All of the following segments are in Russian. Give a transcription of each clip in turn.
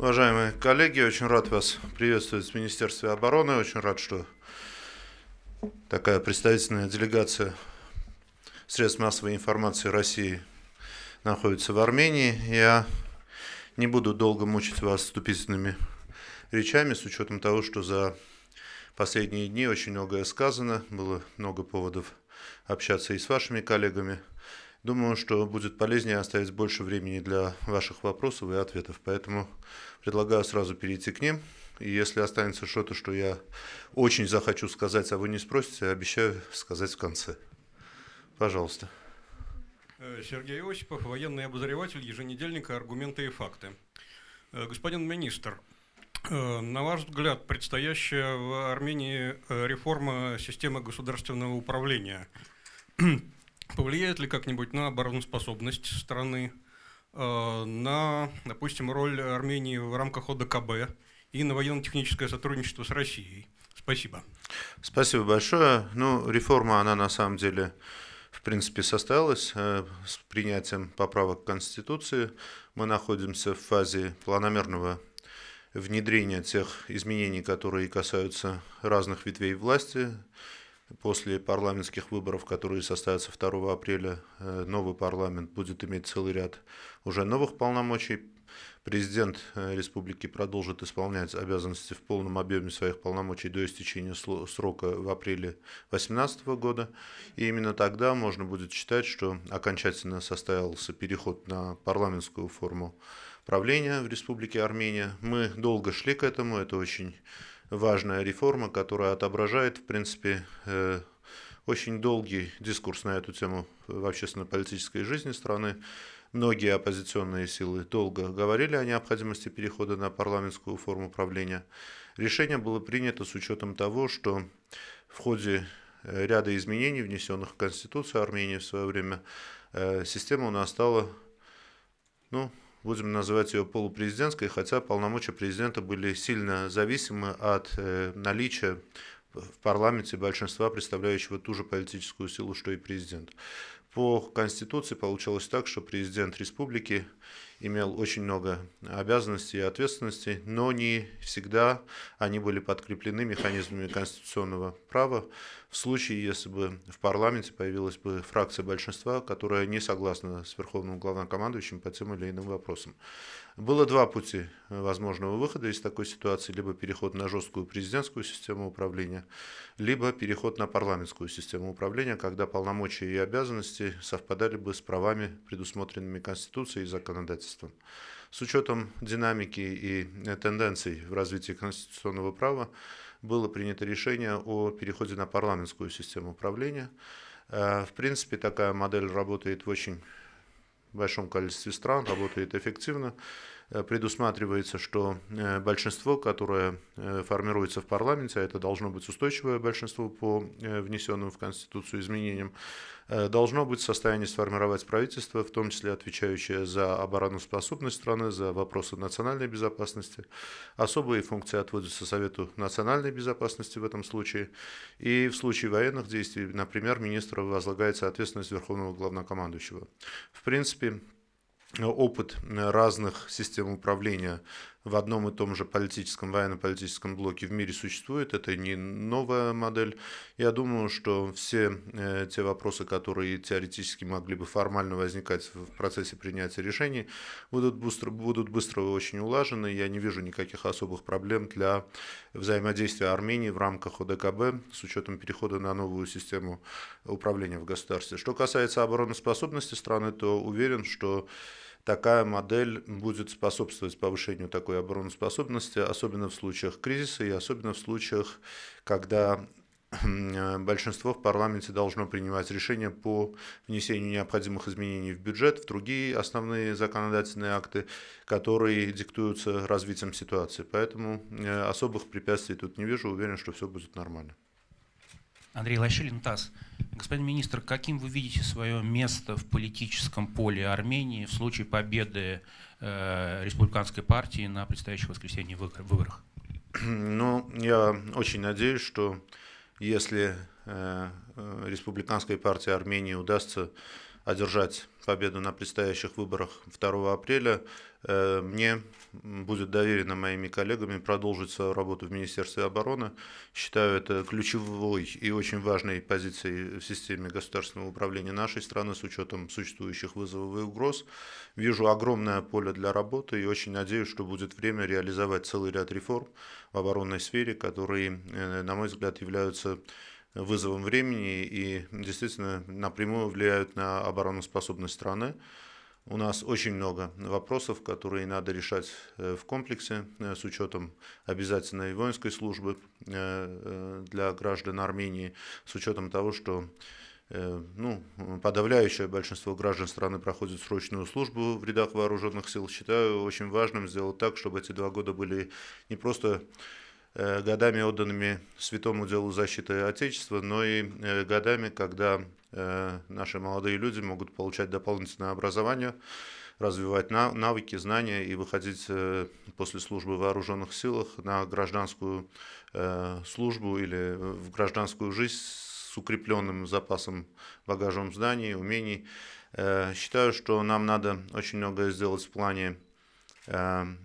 Уважаемые коллеги, очень рад вас приветствовать в Министерстве обороны. Очень рад, что такая представительная делегация средств массовой информации России находится в Армении. Я не буду долго мучить вас вступительными речами, с учетом того, что за последние дни очень многое сказано, было много поводов общаться и с вашими коллегами – Думаю, что будет полезнее оставить больше времени для ваших вопросов и ответов, поэтому предлагаю сразу перейти к ним. И если останется что-то, что я очень захочу сказать, а вы не спросите, обещаю сказать в конце. Пожалуйста. Э, Сергей Осипов, военный обозреватель еженедельника «Аргументы и факты». Э, господин министр, э, на ваш взгляд, предстоящая в Армении реформа системы государственного управления – Повлияет ли как-нибудь на обороноспособность страны, э, на, допустим, роль Армении в рамках ОДКБ и на военно-техническое сотрудничество с Россией? Спасибо. Спасибо большое. Ну, реформа, она на самом деле, в принципе, состоялась э, с принятием поправок к Конституции. Мы находимся в фазе планомерного внедрения тех изменений, которые касаются разных ветвей власти, После парламентских выборов, которые состоятся 2 апреля, э, новый парламент будет иметь целый ряд уже новых полномочий. Президент э, республики продолжит исполнять обязанности в полном объеме своих полномочий до истечения срока в апреле 2018 года. И именно тогда можно будет считать, что окончательно состоялся переход на парламентскую форму правления в республике Армения. Мы долго шли к этому, это очень важная реформа, которая отображает, в принципе, э, очень долгий дискурс на эту тему в общественно-политической жизни страны. Многие оппозиционные силы долго говорили о необходимости перехода на парламентскую форму правления. Решение было принято с учетом того, что в ходе э, ряда изменений, внесенных в Конституцию Армении в свое время, э, система у нас стала ну, будем называть ее полупрезидентской, хотя полномочия президента были сильно зависимы от э, наличия в парламенте большинства, представляющего ту же политическую силу, что и президент. По Конституции получалось так, что президент республики имел очень много обязанностей и ответственностей, но не всегда они были подкреплены механизмами конституционного права в случае, если бы в парламенте появилась бы фракция большинства, которая не согласна с верховным главнокомандующим по тем или иным вопросам. Было два пути э, возможного выхода из такой ситуации. Либо переход на жесткую президентскую систему управления, либо переход на парламентскую систему управления, когда полномочия и обязанности совпадали бы с правами, предусмотренными Конституцией и законодательством. С учетом динамики и э, тенденций в развитии конституционного права было принято решение о переходе на парламентскую систему управления. Э, в принципе, такая модель работает в очень в большом количестве стран, работает эффективно. Э, предусматривается, что э, большинство, которое э, формируется в парламенте, а это должно быть устойчивое большинство по внесенным в Конституцию изменениям, должно быть в состоянии сформировать правительство, в том числе отвечающее за обороноспособность страны, за вопросы национальной безопасности. Особые функции отводятся Совету национальной безопасности в этом случае. И в случае военных действий, например, министру возлагается ответственность Верховного главнокомандующего. В принципе, опыт разных систем управления в одном и том же политическом, военно-политическом блоке в мире существует. Это не новая модель. Я думаю, что все э, те вопросы, которые теоретически могли бы формально возникать в процессе принятия решений, будут быстро, будут быстро очень улажены. Я не вижу никаких особых проблем для взаимодействия Армении в рамках ОДКБ с учетом перехода на новую систему управления в государстве. Что касается обороноспособности страны, то уверен, что такая модель будет способствовать повышению такой обороноспособности, особенно в случаях кризиса и особенно в случаях, когда большинство в парламенте должно принимать решения по внесению необходимых изменений в бюджет, в другие основные законодательные акты, которые диктуются развитием ситуации. Поэтому э, особых препятствий тут не вижу, уверен, что все будет нормально. Андрей Лощилин, ТАСС. Господин министр, каким вы видите свое место в политическом поле Армении в случае победы э, республиканской партии на предстоящих воскресенье выборах? Ну, я очень надеюсь, что если э, республиканской партии Армении удастся одержать победу на предстоящих выборах 2 апреля, э, мне будет доверено моими коллегами продолжить свою работу в Министерстве обороны. Считаю это ключевой и очень важной позицией в системе государственного управления нашей страны с учетом существующих вызовов и угроз. Вижу огромное поле для работы и очень надеюсь, что будет время реализовать целый ряд реформ в оборонной сфере, которые, э, на мой взгляд, являются вызовом времени и действительно напрямую влияют на обороноспособность страны. У нас очень много вопросов, которые надо решать э, в комплексе э, с учетом обязательной воинской службы э, для граждан Армении, с учетом того, что ну, подавляющее большинство граждан страны проходит срочную службу в рядах вооруженных сил. Считаю очень важным сделать так, чтобы эти два года были не просто годами отданными святому делу защиты Отечества, но и годами, когда Э, наши молодые люди могут получать дополнительное образование, развивать навыки, знания и выходить э, после службы в вооруженных силах на гражданскую э, службу или в гражданскую жизнь с укрепленным запасом багажом знаний, умений. Считаю, что нам надо очень многое сделать в плане Эм,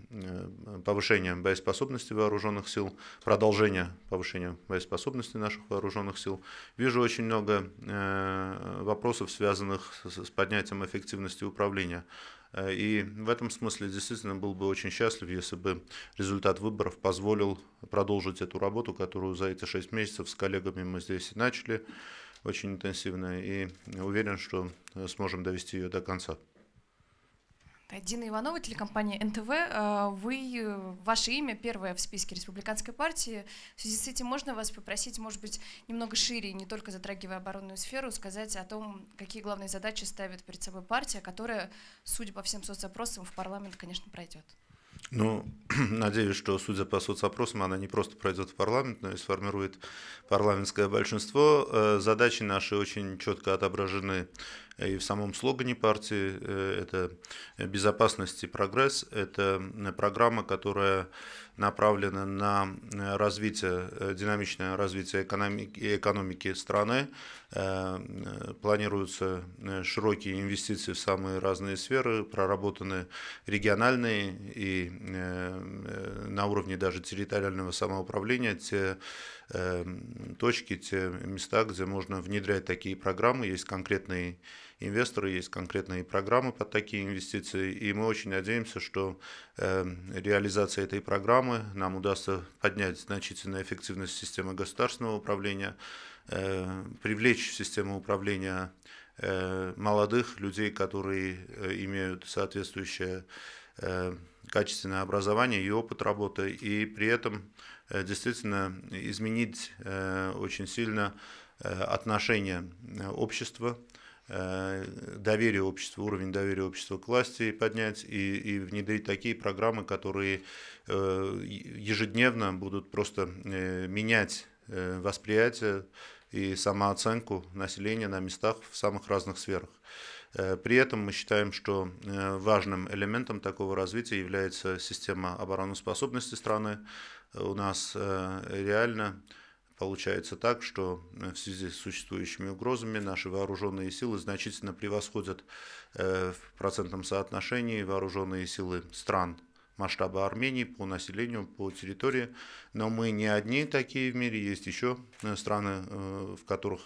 повышение боеспособности вооруженных сил, продолжение повышения боеспособности наших вооруженных сил. Вижу очень много э, вопросов, связанных с поднятием эффективности управления. Э, и в этом смысле действительно был бы очень счастлив, если бы результат выборов позволил продолжить эту работу, которую за эти шесть месяцев с коллегами мы здесь и начали очень интенсивно. И уверен, что сможем довести ее до конца. Дина Иванова, телекомпания НТВ. Э, вы, ваше имя первое в списке Республиканской партии. В связи с этим можно вас попросить, может быть, немного шире, не только затрагивая оборонную сферу, сказать о том, какие главные задачи ставит перед собой партия, которая, судя по всем соцопросам, в парламент, конечно, пройдет. Ну, надеюсь, что, судя по соцопросам, она не просто пройдет в парламент, но и сформирует парламентское большинство. Э, задачи наши очень четко отображены и в самом слогане партии э, это «Безопасность и прогресс» – это э, программа, которая направлены на э, развитие, э, динамичное развитие экономики, экономики страны. Э, планируются широкие инвестиции в самые разные сферы, проработаны региональные и на уровне даже территориального самоуправления те точки, те места, где можно внедрять такие программы. Есть конкретные инвесторы, есть конкретные программы под такие инвестиции, и мы очень надеемся, что э, реализация этой программы нам удастся поднять значительную эффективность системы государственного управления, э, привлечь в систему управления э, молодых людей, которые э, имеют соответствующее э, качественное образование и опыт работы, и при этом э, действительно изменить очень сильно отношение общества Э, доверие общества, уровень доверия общества к власти поднять и, и внедрить такие программы, которые э, ежедневно будут просто э, менять восприятие и самооценку населения на местах в самых разных сферах. При этом мы считаем, что важным элементом такого развития является система обороноспособности страны. У нас реально Получается так, что э, в связи с существующими угрозами наши вооруженные силы значительно превосходят э, в процентном соотношении вооруженные силы стран масштаба Армении по населению, по территории. Но мы не одни такие в мире, есть еще э, страны, в которых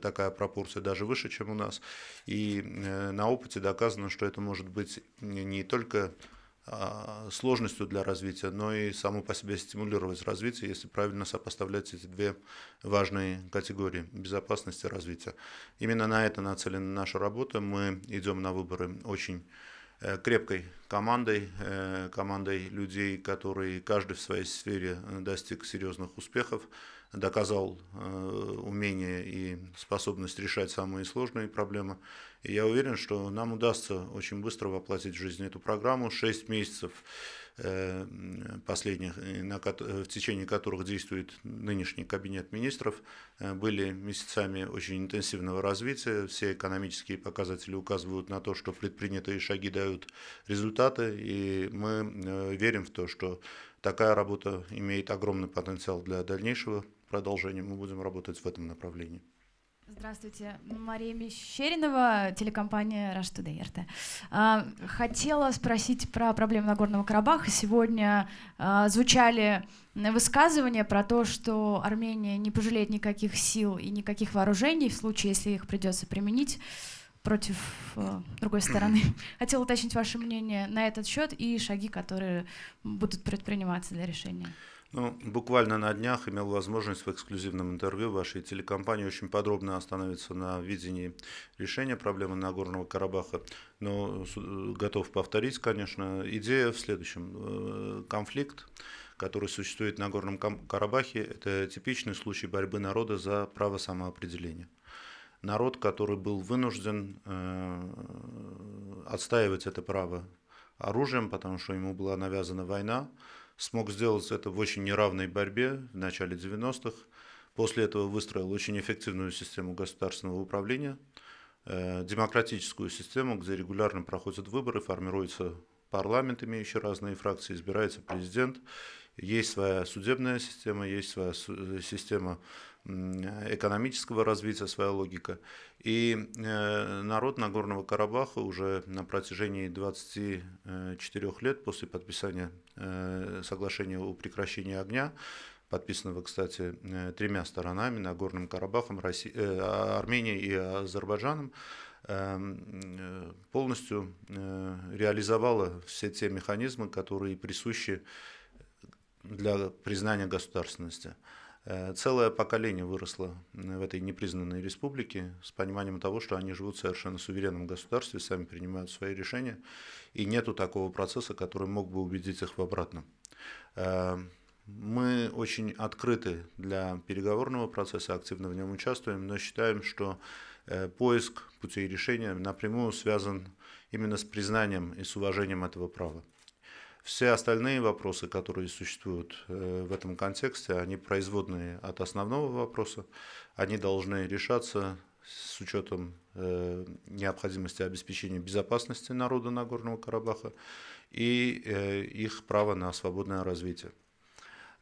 такая пропорция даже выше, чем у нас. И на опыте доказано, что это может быть не только а, сложностью для развития, но и само по себе стимулировать развитие, если правильно сопоставлять эти две важные категории – безопасности и развития. Именно на это нацелена наша работа. Мы идем на выборы очень э, крепкой командой, э, командой людей, которые каждый в своей сфере э, достиг серьезных успехов доказал э, умение и способность решать самые сложные проблемы. И я уверен, что нам удастся очень быстро воплотить в жизнь эту программу. Шесть месяцев э, последних, э, в течение которых действует нынешний кабинет министров, были месяцами очень интенсивного развития. Все экономические показатели указывают на то, что предпринятые шаги дают результаты, и мы верим в то, что такая работа имеет огромный потенциал для дальнейшего продолжение мы будем работать в этом направлении. Здравствуйте, Мария Мещеринова, телекомпания Rush Today RT. Хотела спросить про проблемы Нагорного Карабаха. Сегодня а, звучали высказывания про то, что Армения не пожалеет никаких сил и никаких вооружений в случае, если их придется применить против а, другой стороны. Хотела уточнить ваше мнение на этот счет и шаги, которые будут предприниматься для решения. Ну, буквально на днях имел возможность в эксклюзивном интервью вашей телекомпании очень подробно остановиться на видении решения проблемы Нагорного Карабаха. Но готов повторить, конечно, идея в следующем. Э, конфликт, который существует на Нагорном Карабахе, это типичный случай борьбы народа за право самоопределения народ, который был вынужден э, отстаивать это право оружием, потому что ему была навязана война, смог сделать это в очень неравной борьбе в начале 90-х. После этого выстроил очень эффективную систему государственного управления, э, демократическую систему, где регулярно проходят выборы, формируется парламент, имеющий разные фракции, избирается президент. Есть своя судебная система, есть своя э, система экономического развития своя логика. И э, народ Нагорного Карабаха уже на протяжении 24 э, лет после подписания э, соглашения о прекращении огня подписанного, кстати, тремя сторонами, Нагорным Карабахом, Росси... Арменией и Азербайджаном, полностью реализовала все те механизмы, которые присущи для признания государственности. Э, целое поколение выросло в этой непризнанной республике с пониманием того, что они живут в совершенно суверенном государстве, сами принимают свои решения, и нету такого процесса, который мог бы убедить их в обратном. Э, мы очень открыты для переговорного процесса, активно в нем участвуем, но считаем, что э, поиск путей решения напрямую связан именно с признанием и с уважением этого права. Все остальные вопросы, которые существуют э, в этом контексте, они производные от основного вопроса. Они должны решаться с учетом э, необходимости обеспечения безопасности народа Нагорного Карабаха и э, их права на свободное развитие.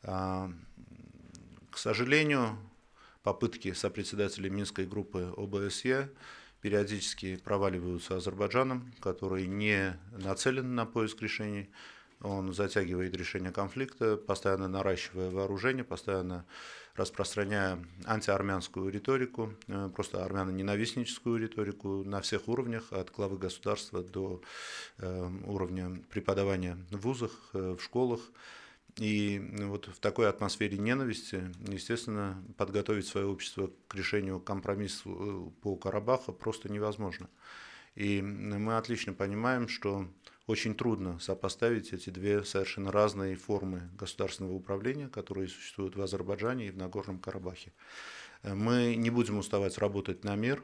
А, к сожалению, попытки сопредседателей Минской группы ОБСЕ периодически проваливаются Азербайджаном, который не нацелен на поиск решений. Он затягивает решение конфликта, постоянно наращивая вооружение, постоянно распространяя антиармянскую риторику, э, просто армяно-ненавистническую риторику на всех уровнях, от главы государства до э, уровня преподавания в вузах, э, в школах. И ну, вот в такой атмосфере ненависти, естественно, подготовить свое общество к решению компромисса по Карабаху просто невозможно. И мы отлично понимаем, что очень трудно сопоставить эти две совершенно разные формы государственного управления, которые существуют в Азербайджане и в Нагорном Карабахе. Э, мы не будем уставать работать на мир,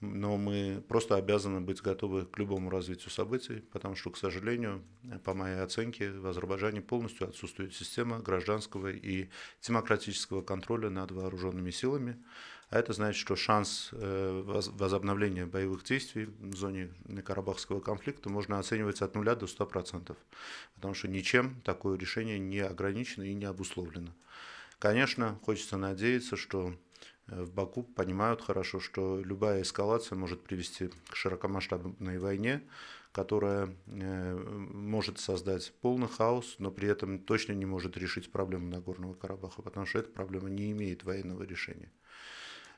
но мы просто обязаны быть готовы к любому развитию событий, потому что, к сожалению, по моей оценке, в Азербайджане полностью отсутствует система гражданского и демократического контроля над вооруженными силами. А это значит, что шанс э, возобновления боевых действий в зоне Карабахского конфликта можно оценивать от 0 до 100%, потому что ничем такое решение не ограничено и не обусловлено. Конечно, хочется надеяться, что э, в Баку понимают хорошо, что любая эскалация может привести к широкомасштабной войне, которая э, может создать полный хаос, но при этом точно не может решить проблему Нагорного Карабаха, потому что эта проблема не имеет военного решения.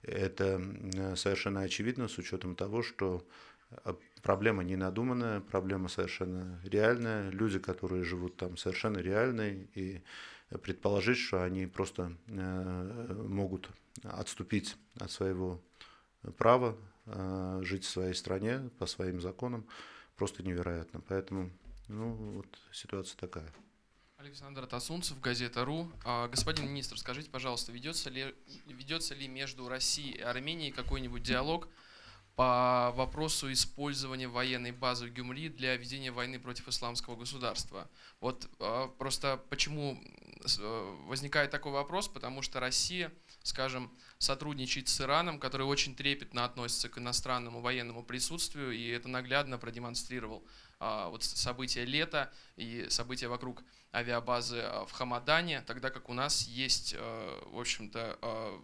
Это совершенно очевидно с учетом того, что а, проблема не надуманная, проблема совершенно реальная. Люди, которые живут там, совершенно реальные. И предположить, что они просто э, могут отступить от своего права э, жить в своей стране по своим законам, просто невероятно. Поэтому ну, вот ситуация такая. Александр Тасунцев, газета «Ру». А, господин министр, скажите, пожалуйста, ведется ли, ведется ли между Россией и Арменией какой-нибудь диалог по вопросу использования военной базы в Гюмри для ведения войны против исламского государства? Вот а, просто почему э, возникает такой вопрос? Потому что Россия, скажем, сотрудничает с Ираном, который очень трепетно относится к иностранному военному присутствию, и это наглядно продемонстрировал а, вот события лета и события вокруг авиабазы а, в Хамадане, тогда как у нас есть, а, в общем-то,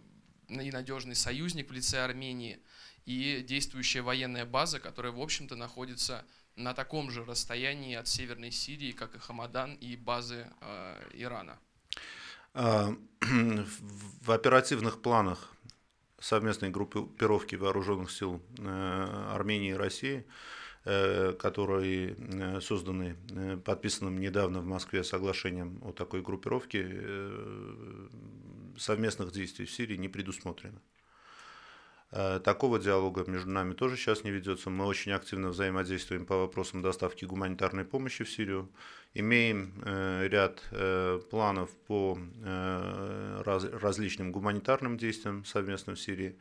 и надежный союзник в лице Армении, и действующая военная база, которая, в общем-то, находится на таком же расстоянии от Северной Сирии, как и Хамадан и базы Ирана. В оперативных планах совместной группировки вооруженных сил э, Армении и России – Э, которые э, созданы э, подписанным недавно в Москве соглашением о такой группировке, совместных действий в Сирии не предусмотрено. Такого диалога между нами тоже сейчас не ведется. Мы очень активно взаимодействуем по вопросам доставки гуманитарной помощи в Сирию. Имеем ряд планов по различным гуманитарным действиям совместно в Сирии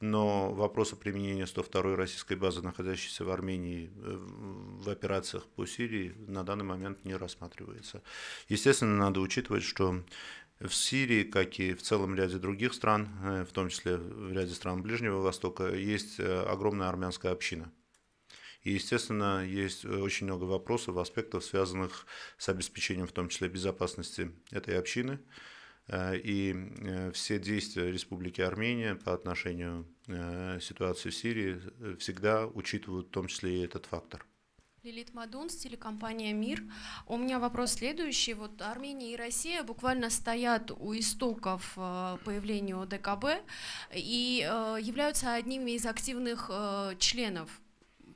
но вопрос о применении 102-й российской базы, находящейся в Армении э, в операциях по Сирии, на данный момент не рассматривается. Естественно, надо учитывать, что в Сирии, как и в целом ряде других стран, э, в том числе в ряде стран Ближнего Востока, есть э, огромная армянская община. И, естественно, есть очень много вопросов, аспектов, связанных с обеспечением, в том числе, безопасности этой общины, Э, и э, все действия Республики Армения по отношению к э, ситуации в Сирии всегда учитывают в том числе и этот фактор. Лилит Мадунс, телекомпания «Мир». У меня вопрос следующий. Вот Армения и Россия буквально стоят у истоков появления ОДКБ и являются одними из активных членов,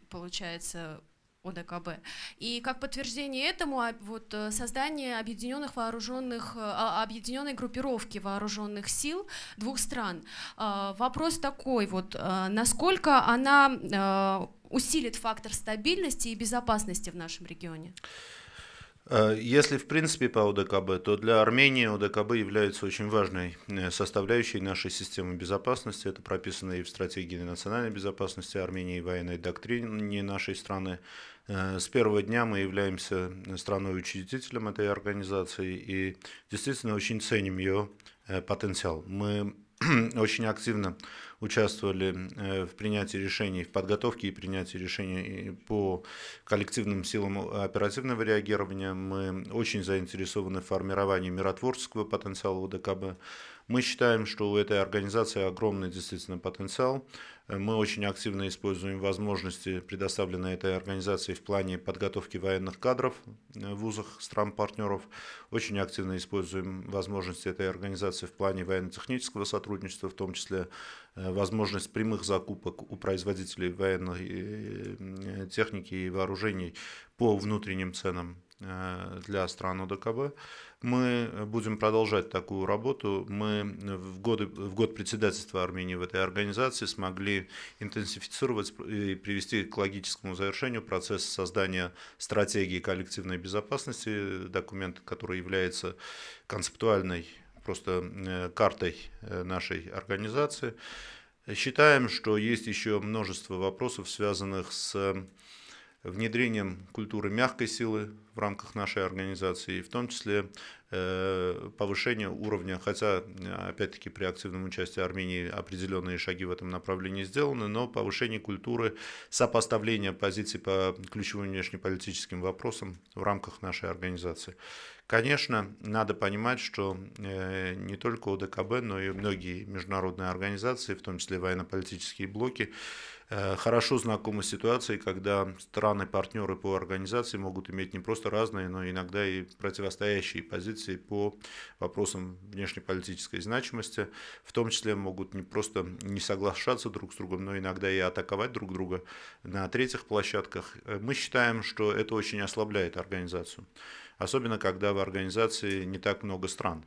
получается, ОДКБ. И как подтверждение этому а, вот, э, создание объединенных вооруженных, э, а, объединенной группировки вооруженных сил двух стран. А, вопрос такой, вот, э, насколько она усилит фактор стабильности и безопасности в нашем регионе? Если в принципе по ОДКБ, то для Армении ОДКБ является очень важной составляющей нашей системы безопасности. Это прописано и в стратегии национальной безопасности Армении, и военной доктрине нашей страны. Э, с первого дня мы являемся страной-учредителем этой организации и действительно очень ценим ее э, потенциал. Мы очень активно участвовали э, в принятии решений, в подготовке и принятии решений по коллективным силам оперативного реагирования. Мы очень заинтересованы в формировании миротворческого потенциала ОДКБ. Мы считаем, что у этой организации огромный действительно потенциал. Мы очень активно используем возможности, предоставленные этой организацией в плане подготовки военных кадров э, в вузах стран-партнеров. Очень активно используем возможности этой организации в плане военно-технического сотрудничества, в том числе э, возможность прямых закупок у производителей военной э, техники и вооружений по внутренним ценам для стран ОДКБ. Мы будем продолжать такую работу. Мы в, годы, в год председательства Армении в этой организации смогли интенсифицировать и привести к логическому завершению процесс создания стратегии коллективной безопасности, документ, который является концептуальной просто э, картой э, нашей организации. Считаем, что есть еще множество вопросов, связанных с внедрением культуры мягкой силы в рамках нашей организации, в том числе э, повышение уровня, хотя, опять-таки, при активном участии Армении определенные шаги в этом направлении сделаны, но повышение культуры сопоставления позиций по ключевым внешнеполитическим вопросам в рамках нашей организации. Конечно, надо понимать, что э, не только ОДКБ, но и многие международные организации, в том числе военно-политические блоки, Э, хорошо знакомы с ситуацией, когда страны-партнеры по организации могут иметь не просто разные, но иногда и противостоящие позиции по вопросам внешнеполитической значимости. В том числе могут не просто не соглашаться друг с другом, но иногда и атаковать друг друга на третьих площадках. Э, мы считаем, что это очень ослабляет организацию. Особенно, когда в организации не так много стран.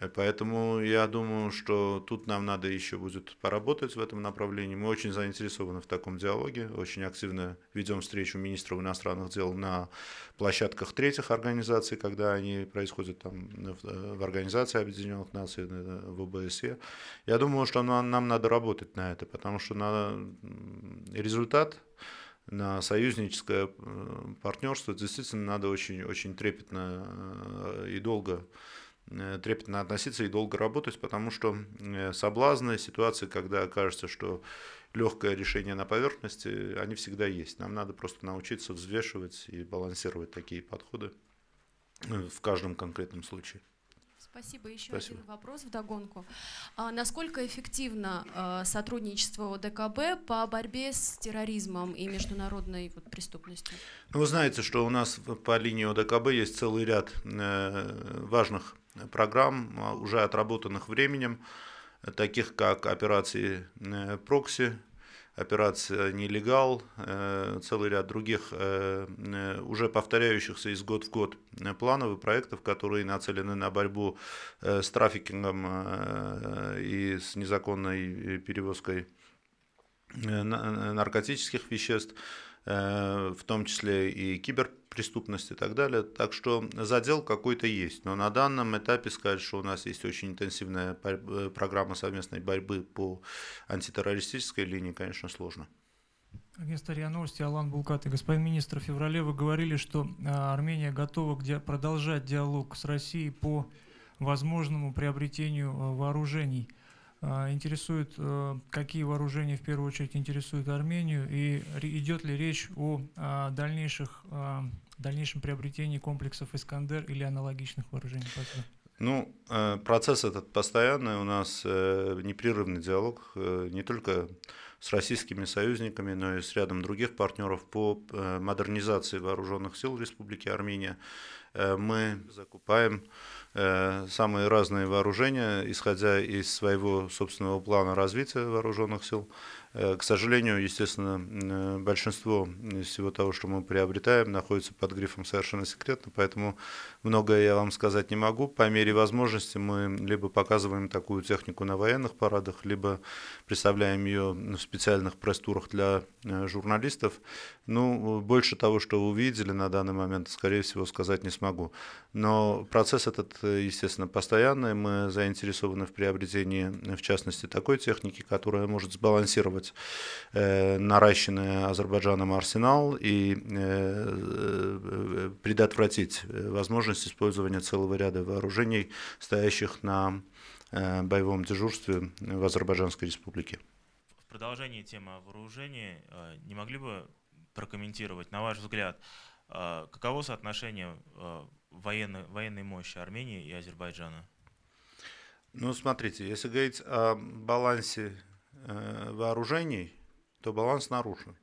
Э, поэтому я думаю, что тут нам надо еще будет поработать в этом направлении. Мы очень заинтересованы в таком диалоге, очень активно ведем встречу министров иностранных дел на площадках третьих организаций, когда они происходят там э, э, в Организации Объединенных Наций, в ОБСЕ. Я думаю, что нам, нам надо работать на это, потому что на результат на союзническое партнерство действительно надо очень, очень трепетно и долго Э, трепетно относиться и долго работать, потому что э, соблазны, ситуации, когда кажется, что легкое решение на поверхности, они всегда есть. Нам надо просто научиться взвешивать и балансировать такие подходы э, в каждом конкретном случае. Спасибо. Еще Спасибо. один вопрос в догонку. А насколько эффективно а, сотрудничество ОДКБ по борьбе с терроризмом и международной вот, преступностью? Ну, вы знаете, что у нас по линии ОДКБ есть целый ряд э, важных программ, а, уже отработанных временем, таких как операции э, «Прокси», операция «Нелегал», э, целый ряд других э, уже повторяющихся из год в год планов и проектов, которые нацелены на борьбу с трафикингом и с незаконной перевозкой наркотических веществ. Э, в том числе и киберпреступность и так далее. Так что задел какой-то есть. Но на данном этапе сказать, что у нас есть очень интенсивная э, программа совместной борьбы по антитеррористической линии, конечно, сложно. Агентство РИА Новости, Алан Булкат и господин министр, в феврале вы говорили, что э, Армения готова продолжать диалог с Россией по возможному приобретению вооружений – а, интересует, э, какие вооружения в первую очередь интересуют Армению и идет ли речь о а, дальнейших, а, дальнейшем приобретении комплексов «Искандер» или аналогичных вооружений? Ну, э, процесс этот постоянный, у нас э, непрерывный диалог не только с российскими союзниками, но и с рядом других партнеров по э, модернизации вооруженных сил Республики Армения. Э, мы закупаем э, самые разные вооружения, исходя из своего собственного плана развития вооруженных сил. Э, к сожалению, естественно, э, большинство э, всего того, что мы приобретаем, находится под грифом совершенно секретно, поэтому многое я вам сказать не могу. По мере возможности мы либо показываем такую технику на военных парадах, либо представляем ее в специальных пресс-турах для журналистов. Ну, э, больше того, что вы увидели на данный момент, скорее всего, сказать не смогу. Но процесс этот, э, естественно, постоянный. Мы заинтересованы в приобретении, э, в частности, такой техники, которая может сбалансировать э, наращенный Азербайджаном арсенал и э, предотвратить возможность использования целого ряда вооружений, стоящих на э, боевом дежурстве в Азербайджанской республике. В продолжении темы вооружений, не могли бы прокомментировать. На ваш взгляд, а, каково соотношение а, военной, военной мощи Армении и Азербайджана? Ну, смотрите, если говорить о балансе э, вооружений, то баланс нарушен.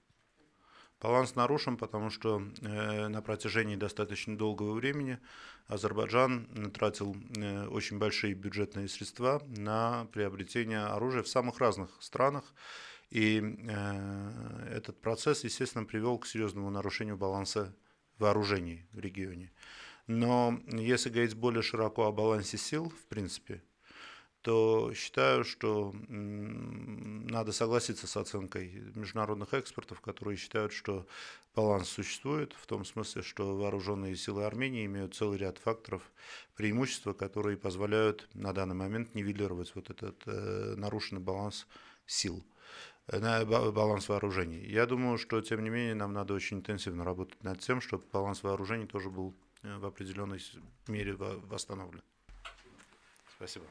Баланс нарушен, потому что э, на протяжении достаточно долгого времени Азербайджан тратил э, очень большие бюджетные средства на приобретение оружия в самых разных странах. И э, этот процесс, естественно, привел к серьезному нарушению баланса вооружений в регионе. Но если говорить более широко о балансе сил, в принципе, то считаю, что надо согласиться с оценкой международных экспертов, которые считают, что баланс существует, в том смысле, что вооруженные силы Армении имеют целый ряд факторов преимущества, которые позволяют на данный момент нивелировать вот этот э, нарушенный баланс сил на баланс вооружений. Я думаю, что, тем не менее, нам надо очень интенсивно работать над тем, чтобы баланс вооружений тоже был э, в определенной мере восстановлен. Спасибо.